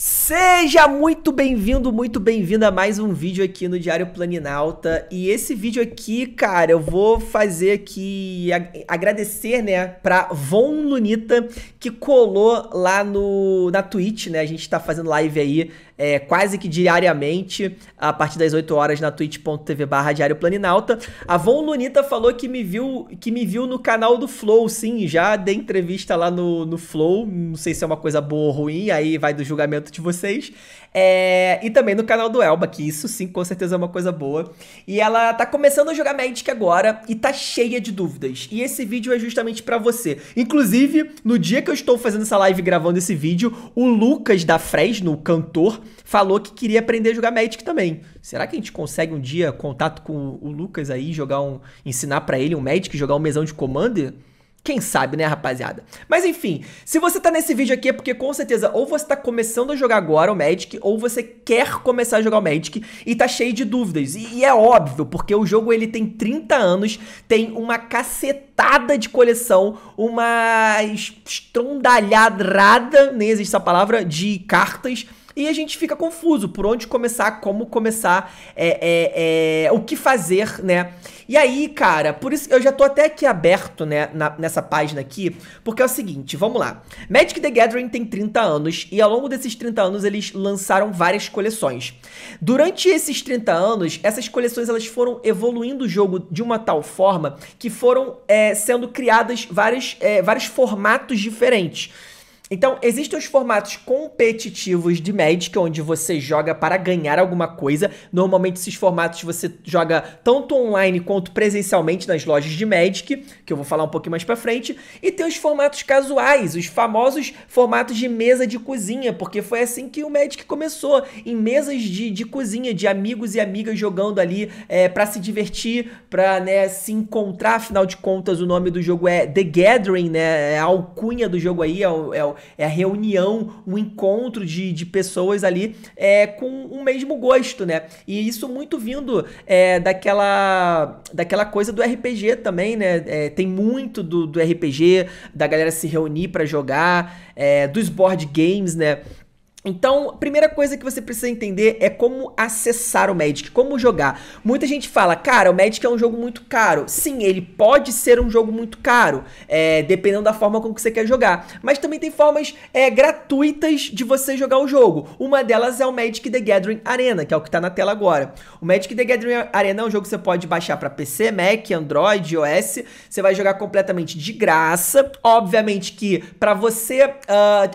Seja muito bem-vindo, muito bem-vinda a mais um vídeo aqui no Diário Planinalta. E esse vídeo aqui, cara, eu vou fazer aqui agradecer, né, pra Von Lunita que colou lá no na Twitch, né? A gente tá fazendo live aí é, quase que diariamente, a partir das 8 horas na twitch.tv barra Diário Planinalta. A Von Lunita falou que me viu que me viu no canal do Flow, sim, já dei entrevista lá no, no Flow, não sei se é uma coisa boa ou ruim, aí vai do julgamento de vocês. É, e também no canal do Elba, que isso sim, com certeza é uma coisa boa. E ela tá começando a jogar Magic agora e tá cheia de dúvidas. E esse vídeo é justamente para você. Inclusive, no dia que eu estou fazendo essa live gravando esse vídeo, o Lucas da Fresno, o cantor, falou que queria aprender a jogar Magic também. Será que a gente consegue um dia contato com o Lucas aí, jogar um, ensinar para ele um Magic, jogar um mesão de Commander? Quem sabe, né, rapaziada? Mas enfim, se você tá nesse vídeo aqui é porque com certeza ou você tá começando a jogar agora o Magic, ou você quer começar a jogar o Magic e tá cheio de dúvidas. E, e é óbvio, porque o jogo ele tem 30 anos, tem uma cacetada de coleção, uma estrondalhadrada, nem existe essa palavra, de cartas e a gente fica confuso por onde começar, como começar, é, é, é, o que fazer, né? E aí, cara, por isso eu já tô até aqui aberto, né, na, nessa página aqui, porque é o seguinte, vamos lá. Magic the Gathering tem 30 anos e ao longo desses 30 anos eles lançaram várias coleções. Durante esses 30 anos, essas coleções elas foram evoluindo o jogo de uma tal forma que foram é, sendo criadas várias, é, vários formatos diferentes. Então, existem os formatos competitivos de Magic, onde você joga para ganhar alguma coisa. Normalmente, esses formatos você joga tanto online quanto presencialmente nas lojas de Magic, que eu vou falar um pouquinho mais pra frente. E tem os formatos casuais, os famosos formatos de mesa de cozinha, porque foi assim que o Magic começou, em mesas de, de cozinha, de amigos e amigas jogando ali é, para se divertir, pra né, se encontrar. Afinal de contas, o nome do jogo é The Gathering, né? É a alcunha do jogo aí, é o, é o é a reunião, o um encontro de, de pessoas ali é, com o mesmo gosto, né? E isso muito vindo é, daquela, daquela coisa do RPG também, né? É, tem muito do, do RPG, da galera se reunir para jogar, é, dos board games, né? Então, primeira coisa que você precisa entender é como acessar o Magic, como jogar. Muita gente fala, cara, o Magic é um jogo muito caro. Sim, ele pode ser um jogo muito caro, é, dependendo da forma como que você quer jogar. Mas também tem formas é, gratuitas de você jogar o jogo. Uma delas é o Magic The Gathering Arena, que é o que está na tela agora. O Magic The Gathering Arena é um jogo que você pode baixar para PC, Mac, Android, iOS. Você vai jogar completamente de graça. Obviamente que para você uh,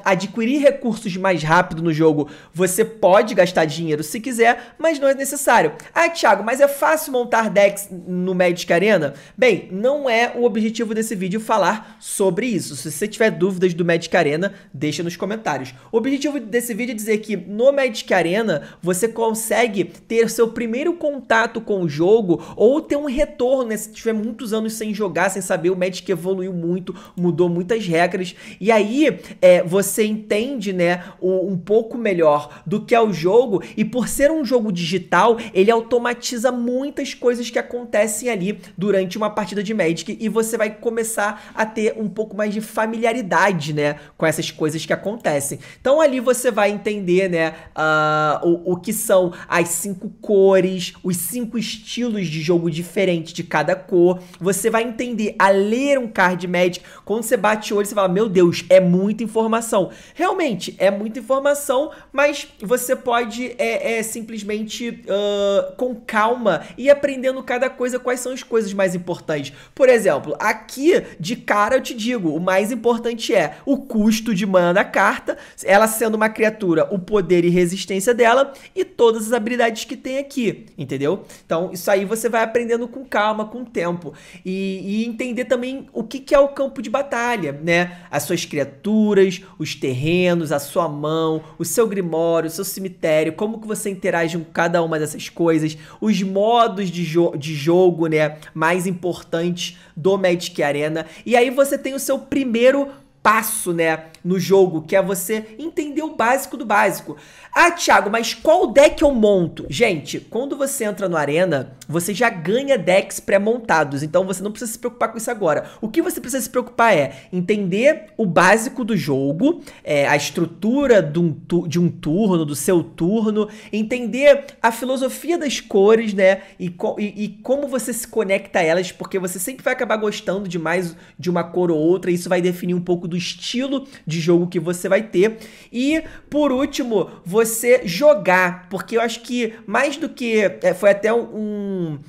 adquirir recursos mais rápido rápido no jogo. Você pode gastar dinheiro se quiser, mas não é necessário. Ah, Thiago, mas é fácil montar decks no Magic Arena? Bem, não é o objetivo desse vídeo falar sobre isso. Se você tiver dúvidas do Magic Arena, deixa nos comentários. O objetivo desse vídeo é dizer que no Magic Arena você consegue ter seu primeiro contato com o jogo ou ter um retorno, né? Se tiver muitos anos sem jogar, sem saber, o Magic evoluiu muito, mudou muitas regras. E aí é, você entende, né, um pouco melhor do que é o jogo, e por ser um jogo digital, ele automatiza muitas coisas que acontecem ali durante uma partida de Magic e você vai começar a ter um pouco mais de familiaridade, né, com essas coisas que acontecem. Então ali você vai entender, né, uh, o, o que são as cinco cores, os cinco estilos de jogo diferente de cada cor. Você vai entender a ler um card Magic. Quando você bate o olho, você fala: Meu Deus, é muita informação. Realmente, é muita informação informação, mas você pode é, é simplesmente uh, com calma e aprendendo cada coisa quais são as coisas mais importantes. Por exemplo, aqui de cara eu te digo, o mais importante é o custo de mana da carta, ela sendo uma criatura, o poder e resistência dela e todas as habilidades que tem aqui, entendeu? Então isso aí você vai aprendendo com calma, com tempo e, e entender também o que, que é o campo de batalha, né? As suas criaturas, os terrenos, a sua mão, o seu grimório, o seu cemitério, como que você interage com cada uma dessas coisas, os modos de, jo de jogo, né, mais importantes do Magic Arena. E aí você tem o seu primeiro passo, né, no jogo, que é você entender o básico do básico. Ah, Thiago, mas qual deck eu monto? Gente, quando você entra no Arena, você já ganha decks pré-montados, então você não precisa se preocupar com isso agora. O que você precisa se preocupar é entender o básico do jogo, é, a estrutura de um, de um turno, do seu turno, entender a filosofia das cores, né? E, e, e como você se conecta a elas, porque você sempre vai acabar gostando de mais de uma cor ou outra, e isso vai definir um pouco do estilo de jogo que você vai ter. E por último, você jogar, porque eu acho que mais do que. É, foi até um,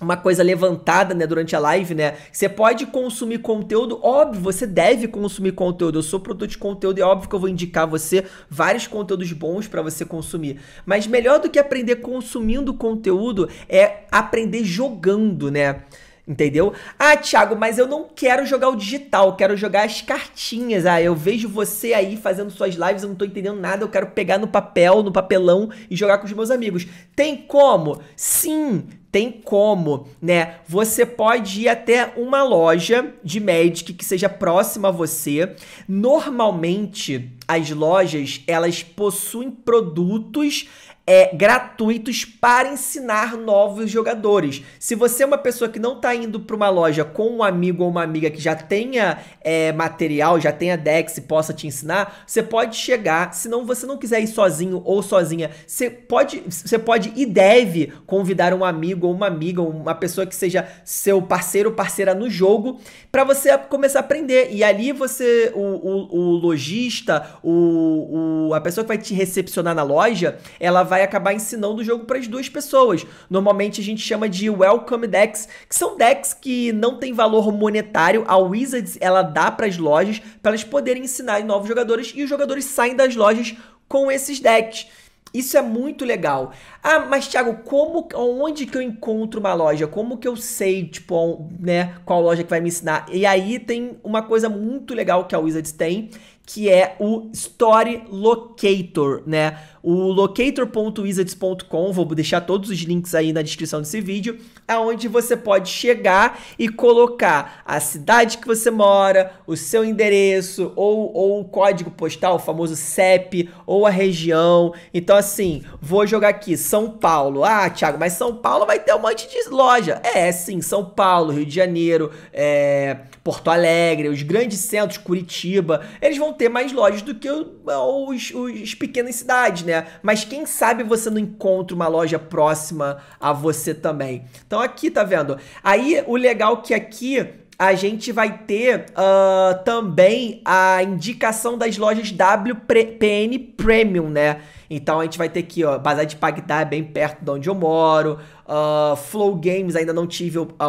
uma coisa levantada, né, durante a live, né? Você pode consumir conteúdo, óbvio, você deve consumir conteúdo. Eu sou produto de conteúdo e é óbvio que eu vou indicar você vários conteúdos bons para você consumir. Mas melhor do que aprender consumindo conteúdo é aprender jogando, né? Entendeu? Ah, Thiago, mas eu não quero jogar o digital, quero jogar as cartinhas. Ah, eu vejo você aí fazendo suas lives, eu não tô entendendo nada, eu quero pegar no papel, no papelão e jogar com os meus amigos. Tem como? Sim, tem como, né? Você pode ir até uma loja de Magic que seja próxima a você. Normalmente, as lojas, elas possuem produtos é, gratuitos para ensinar novos jogadores. Se você é uma pessoa que não está indo para uma loja com um amigo ou uma amiga que já tenha é, material, já tenha decks e possa te ensinar, você pode chegar. Se não você não quiser ir sozinho ou sozinha, você pode, você pode e deve convidar um amigo ou uma amiga, uma pessoa que seja seu parceiro ou parceira no jogo, para você começar a aprender. E ali você, o, o, o lojista, o, o, a pessoa que vai te recepcionar na loja, ela vai vai acabar ensinando o jogo para as duas pessoas. Normalmente a gente chama de welcome decks, que são decks que não tem valor monetário. A Wizards ela dá para as lojas para elas poderem ensinar novos jogadores e os jogadores saem das lojas com esses decks. Isso é muito legal. Ah, mas Thiago, como, onde que eu encontro uma loja? Como que eu sei, tipo, né, qual loja que vai me ensinar? E aí tem uma coisa muito legal que a Wizards tem, que é o Story Locator, né? o locator.wizards.com, vou deixar todos os links aí na descrição desse vídeo, aonde é você pode chegar e colocar a cidade que você mora, o seu endereço ou, ou o código postal, o famoso CEP ou a região. Então assim, vou jogar aqui São Paulo. Ah, Thiago, mas São Paulo vai ter um monte de loja. É, sim, São Paulo, Rio de Janeiro, é, Porto Alegre, os grandes centros, Curitiba, eles vão ter mais lojas do que os, os, os pequenas cidades, né? né? Mas quem sabe você não encontra uma loja próxima a você também. Então aqui, tá vendo? Aí o legal é que aqui a gente vai ter uh, também a indicação das lojas WPN Premium, né? Então a gente vai ter aqui, ó, Bazar de Pagdá é bem perto de onde eu moro. Uh, Flow Games ainda não tive a,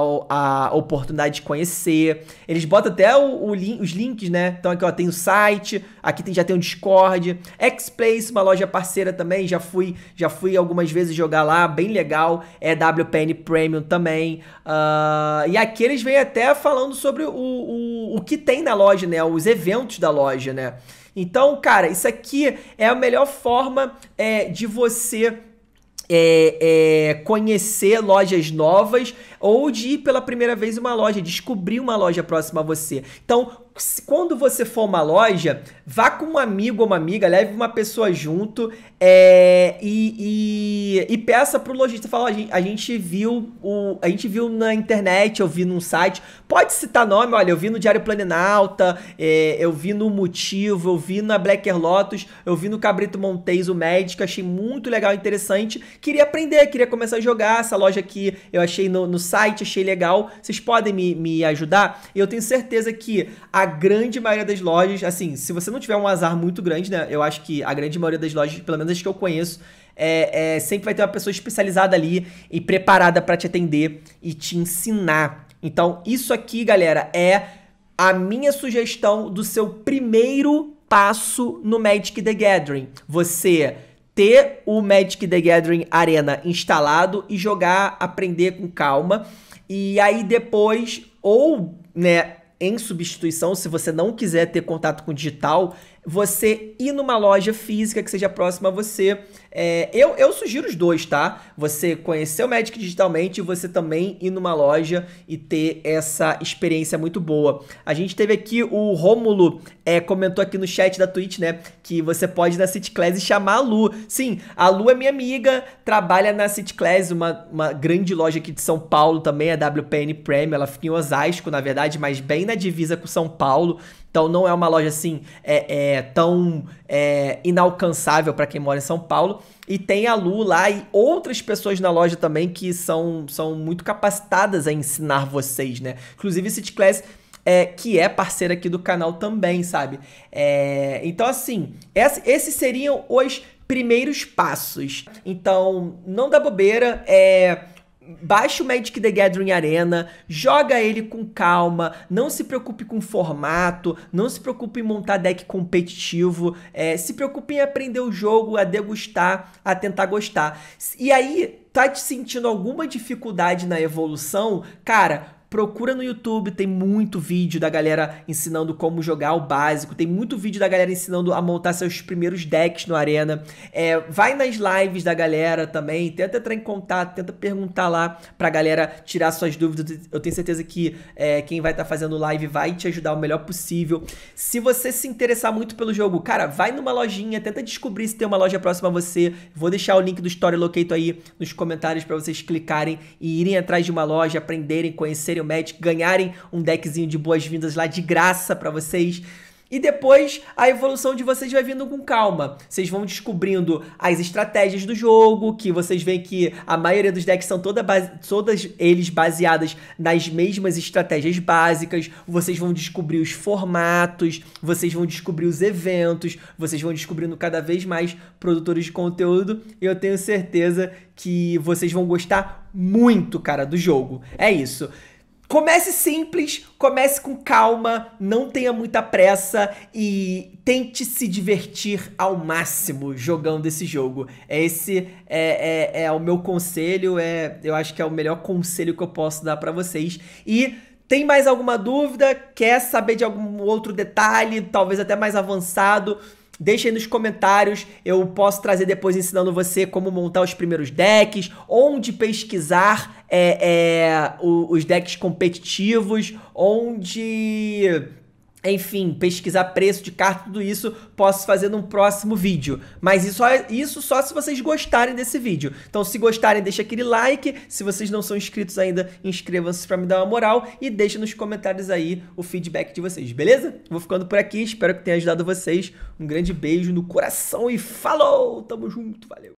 a, oportunidade de conhecer. Eles botam até o, o link, os links, né? Então aqui ó, tem o site, aqui tem, já tem o Discord, X-Place, uma loja parceira também, já fui, já fui algumas vezes jogar lá, bem legal. É WPN Premium também. Uh, e aqui eles vêm até falando sobre o, o, o que tem na loja, né? Os eventos da loja, né? Então, cara, isso aqui é a melhor forma é, de você é, é, conhecer lojas novas ou de ir pela primeira vez uma loja, descobrir uma loja próxima a você. Então, quando você for uma loja, vá com um amigo ou uma amiga, leve uma pessoa junto é, e, e, e, peça pro lojista, fala, a gente, viu o, a gente viu na internet, eu vi num site, pode citar nome, olha, eu vi no Diário Planinalta, é, eu vi no Motivo, eu vi na Blacker Lotus, eu vi no Cabrito Montez, o Médico, achei muito legal, interessante, queria aprender, queria começar a jogar, essa loja aqui eu achei no, no site, achei legal, vocês podem me, me ajudar? Eu tenho certeza que a grande maioria das lojas, assim, se você não tiver um azar muito grande, né? Eu acho que a grande maioria das lojas, pelo menos as que eu conheço, é, é sempre vai ter uma pessoa especializada ali e preparada para te atender e te ensinar. Então, isso aqui, galera, é a minha sugestão do seu primeiro passo no Magic the Gathering. Você ter o Magic the Gathering Arena instalado e jogar, aprender com calma. E aí depois, ou, né, em substituição, se você não quiser ter contato com o digital, você ir numa loja física que seja próxima a você. É, eu, eu sugiro os dois, tá? Você conhecer o Magic digitalmente e você também ir numa loja e ter essa experiência muito boa. A gente teve aqui o Rômulo é, comentou aqui no chat da Twitch, né? Que você pode ir na City Class e chamar a Lu. Sim, a Lu é minha amiga, trabalha na City Class, uma, uma grande loja aqui de São Paulo também, a WPN Premium. Ela fica em Osasco, na verdade, mas bem na divisa com São Paulo. Então não é uma loja assim é, é tão é, inalcançável para quem mora em São Paulo. E tem a Lu lá e outras pessoas na loja também que são, são muito capacitadas a ensinar vocês, né? Inclusive City Class é, que é parceira aqui do canal também, sabe? É, então, assim, essa, esses seriam os primeiros passos. Então, não dá bobeira, é Baixe o Magic the Gathering Arena, joga ele com calma, não se preocupe com formato, não se preocupe em montar deck competitivo, é, se preocupe em aprender o jogo, a degustar, a tentar gostar. E aí, tá te sentindo alguma dificuldade na evolução? Cara, procura no YouTube, tem muito vídeo da galera ensinando como jogar o básico, tem muito vídeo da galera ensinando a montar seus primeiros decks no Arena. É, vai nas lives da galera também, tenta entrar em contato, tenta perguntar lá pra galera tirar suas dúvidas. Eu tenho certeza que é, quem vai estar tá fazendo live vai te ajudar o melhor possível. Se você se interessar muito pelo jogo, cara, vai numa lojinha, tenta descobrir se tem uma loja próxima a você. Vou deixar o link do Story Locator aí nos comentários para vocês clicarem e irem atrás de uma loja, aprenderem, conhecerem o Magic, ganharem um deckzinho de boas-vindas lá de graça para vocês. E depois a evolução de vocês vai vindo com calma. Vocês vão descobrindo as estratégias do jogo, que vocês veem que a maioria dos decks são toda base, todas eles baseadas nas mesmas estratégias básicas. Vocês vão descobrir os formatos, vocês vão descobrir os eventos, vocês vão descobrindo cada vez mais produtores de conteúdo. E eu tenho certeza que vocês vão gostar muito, cara, do jogo. É isso. Comece simples, comece com calma, não tenha muita pressa e tente se divertir ao máximo jogando esse jogo. É esse é, é, é o meu conselho, é, eu acho que é o melhor conselho que eu posso dar para vocês. E tem mais alguma dúvida? Quer saber de algum outro detalhe, talvez até mais avançado? Deixa aí nos comentários, eu posso trazer depois ensinando você como montar os primeiros decks, onde pesquisar é, é, os decks competitivos, onde enfim, pesquisar preço de carta, tudo isso, posso fazer num próximo vídeo. Mas isso, é, isso só se vocês gostarem desse vídeo. Então, se gostarem, deixa aquele like. Se vocês não são inscritos ainda, inscrevam-se para me dar uma moral e deixa nos comentários aí o feedback de vocês, beleza? Vou ficando por aqui, espero que tenha ajudado vocês. Um grande beijo no coração e falou! Tamo junto, valeu!